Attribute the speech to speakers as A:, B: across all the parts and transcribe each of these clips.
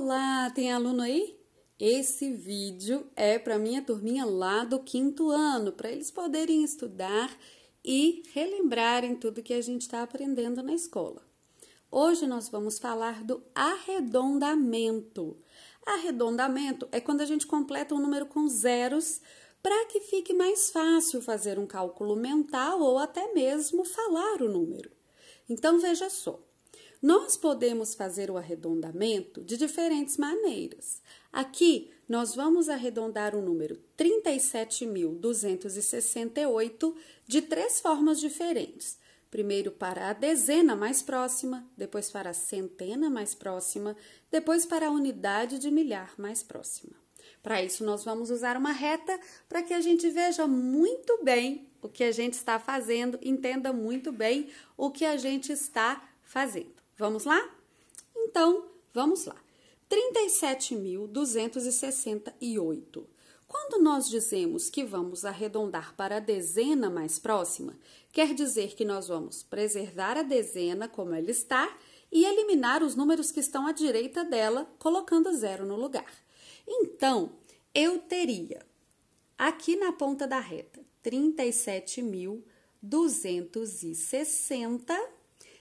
A: Olá, tem aluno aí? Esse vídeo é para minha turminha lá do quinto ano, para eles poderem estudar e relembrarem tudo que a gente está aprendendo na escola. Hoje nós vamos falar do arredondamento. Arredondamento é quando a gente completa um número com zeros para que fique mais fácil fazer um cálculo mental ou até mesmo falar o número. Então veja só. Nós podemos fazer o arredondamento de diferentes maneiras. Aqui, nós vamos arredondar o número 37.268 de três formas diferentes. Primeiro para a dezena mais próxima, depois para a centena mais próxima, depois para a unidade de milhar mais próxima. Para isso, nós vamos usar uma reta para que a gente veja muito bem o que a gente está fazendo, entenda muito bem o que a gente está fazendo. Vamos lá? Então, vamos lá. 37.268. Quando nós dizemos que vamos arredondar para a dezena mais próxima, quer dizer que nós vamos preservar a dezena como ela está e eliminar os números que estão à direita dela, colocando zero no lugar. Então, eu teria aqui na ponta da reta 37.260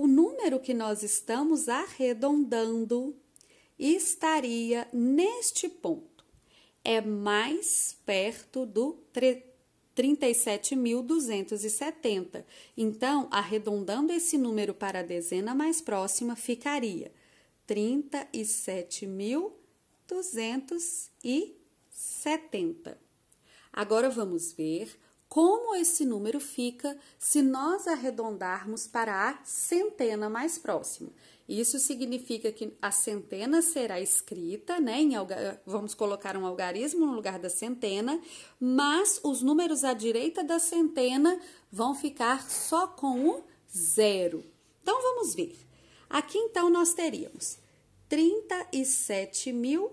A: o número que nós estamos arredondando estaria neste ponto. É mais perto do 37.270. Então, arredondando esse número para a dezena mais próxima, ficaria 37.270. Agora vamos ver como esse número fica se nós arredondarmos para a centena mais próxima. Isso significa que a centena será escrita, né? Em, vamos colocar um algarismo no lugar da centena, mas os números à direita da centena vão ficar só com o zero. Então vamos ver. Aqui então nós teríamos mil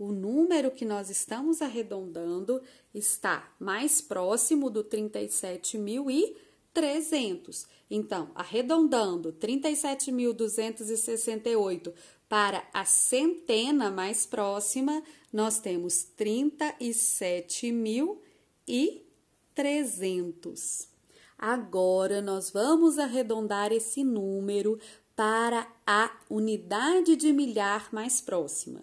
A: o número que nós estamos arredondando está mais próximo do 37.300. Então, arredondando 37.268 para a centena mais próxima, nós temos 37.300. Agora, nós vamos arredondar esse número para a unidade de milhar mais próxima.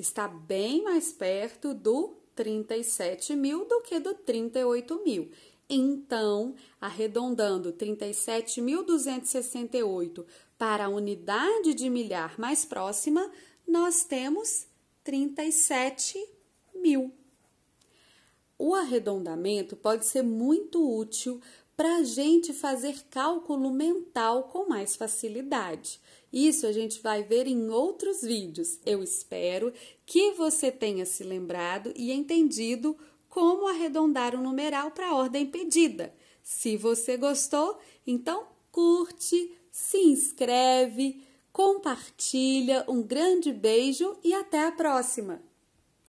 A: está bem mais perto do 37 mil do que do 38 mil. Então, arredondando 37.268 para a unidade de milhar mais próxima, nós temos 37 mil. O arredondamento pode ser muito útil para a gente fazer cálculo mental com mais facilidade. Isso a gente vai ver em outros vídeos. Eu espero que você tenha se lembrado e entendido como arredondar o um numeral para a ordem pedida. Se você gostou, então curte, se inscreve, compartilha. Um grande beijo e até a próxima!